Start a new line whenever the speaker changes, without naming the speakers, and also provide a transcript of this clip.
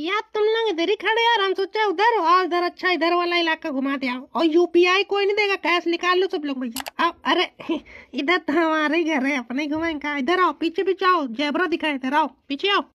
यार तुम लोग इधर ही खड़े यार हम सोचा उधर और उधर अच्छा इधर वाला इलाका घुमाते आओ और यूपीआई कोई नहीं देगा कैश निकाल लो सब लोग भैया अब अरे इधर तो हमारे घर है अपने घुमाएंगे इधर आओ पीछे पीछे आओ जेबरा दिखाए इधर आओ पीछे आओ